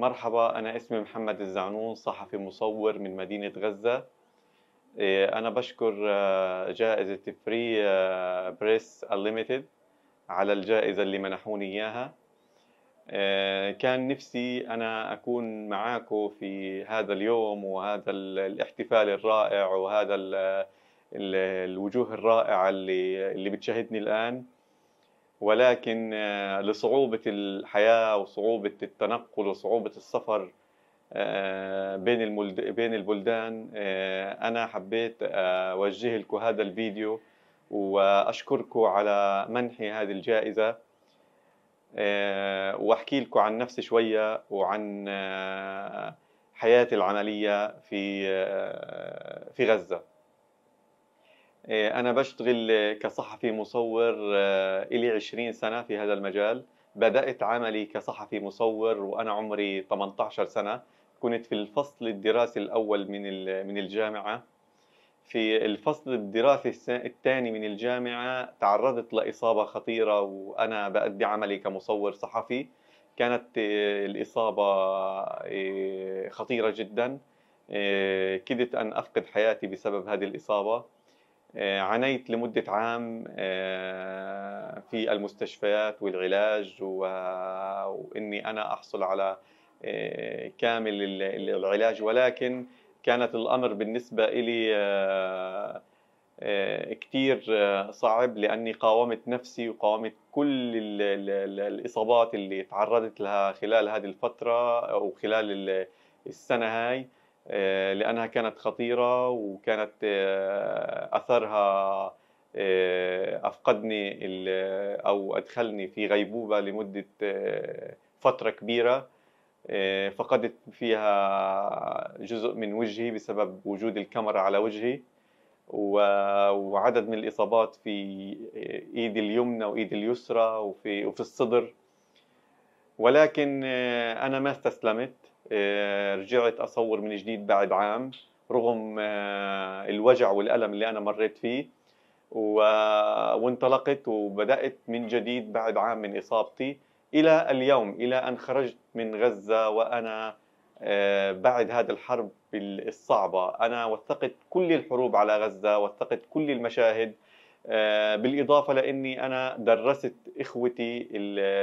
مرحبا أنا اسمي محمد الزعنون صحفي مصور من مدينة غزة إيه، أنا بشكر آه، جائزة فري بريس أنليمتد على الجائزة اللي منحوني إياها إيه، كان نفسي أنا أكون معاكم في هذا اليوم وهذا الاحتفال الرائع وهذا الوجوه الرائعة اللي بتشاهدني الآن ولكن آه، لصعوبة الحياة وصعوبة التنقل وصعوبة السفر آه، بين بين البلدان آه، أنا حبيت أوجه لكم هذا الفيديو وأشكركم على منحي هذه الجائزة وأحكي لكم عن نفسي شوية وعن حياتي العملية في في غزة آه، أنا بشتغل كصحفي مصور آه، إلي 20 سنة في هذا المجال بدأت عملي كصحفي مصور وأنا عمري 18 سنة كنت في الفصل الدراسي الأول من من الجامعة في الفصل الدراسي الثاني من الجامعة تعرضت لإصابة خطيرة وأنا بأدي عملي كمصور صحفي كانت آه، الإصابة خطيرة جدا كدت أن أفقد حياتي بسبب هذه الإصابة آه، عانيت لمدة عام آه، في المستشفيات والعلاج وإني أنا أحصل على آه، كامل العلاج ولكن كانت الأمر بالنسبة إلي كتير صعب لأني قاومت نفسي وقاومت كل الإصابات اللي تعرضت لها خلال هذه الفترة أو خلال السنة هاي آه، لأنها كانت خطيرة وكانت آه، أثرها آه، أفقدني أو أدخلني في غيبوبة لمدة فترة كبيرة فقدت فيها جزء من وجهي بسبب وجود الكاميرا على وجهي وعدد من الإصابات في إيدي اليمنى وإيدي اليسرى وفي, وفي الصدر ولكن أنا ما استسلمت آه، رجعت اصور من جديد بعد عام رغم آه، الوجع والالم اللي انا مريت فيه و... وانطلقت وبدات من جديد بعد عام من اصابتي الى اليوم الى ان خرجت من غزه وانا آه، بعد هذه الحرب الصعبه انا وثقت كل الحروب على غزه وثقت كل المشاهد آه، بالاضافه لاني انا درست اخوتي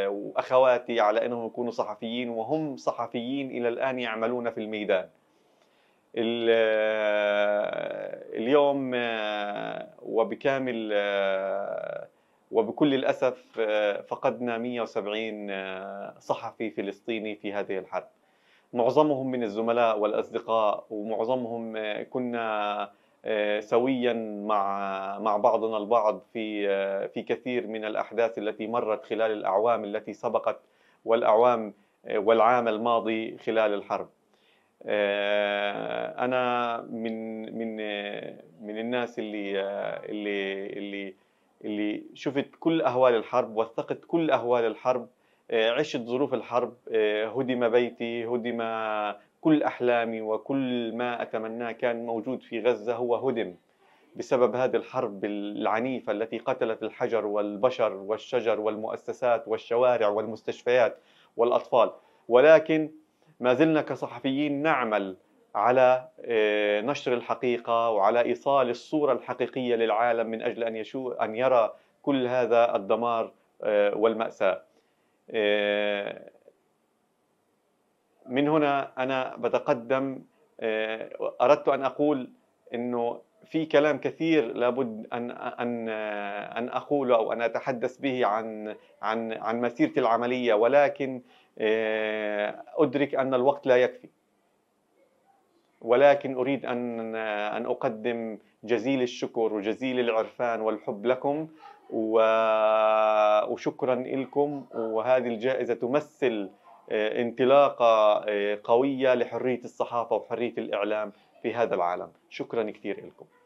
واخواتي على انهم يكونوا صحفيين وهم صحفيين الى الان يعملون في الميدان. آه، اليوم آه، وبكامل وبكل الاسف فقدنا 170 صحفي فلسطيني في هذه الحرب. معظمهم من الزملاء والاصدقاء ومعظمهم كنا آه، سويا مع مع بعضنا البعض في آه، في كثير من الاحداث التي مرت خلال الاعوام التي سبقت والاعوام آه، والعام الماضي خلال الحرب. انا من من من الناس اللي اللي اللي اللي شفت كل اهوال الحرب، وثقت كل اهوال الحرب، عشت ظروف الحرب، هدم بيتي، هدم كل أحلامي وكل ما أتمناه كان موجود في غزة هو هدم بسبب هذه الحرب العنيفة التي قتلت الحجر والبشر والشجر والمؤسسات والشوارع والمستشفيات والأطفال ولكن ما زلنا كصحفيين نعمل على آه، نشر الحقيقة وعلى إيصال الصورة الحقيقية للعالم من أجل أن, يشو أن يرى كل هذا الدمار آه، والمأساة آه، من هنا أنا بتقدم آه، أردت أن أقول أنه في كلام كثير لابد ان ان ان اقوله او ان اتحدث به عن عن عن مسيرتي العمليه ولكن آه، ادرك ان الوقت لا يكفي ولكن اريد ان ان اقدم جزيل الشكر وجزيل العرفان والحب لكم وشكرا لكم وهذه الجائزه تمثل آه، انطلاقه آه، قويه لحريه الصحافه وحريه الاعلام في هذا العالم شكرا كثير لكم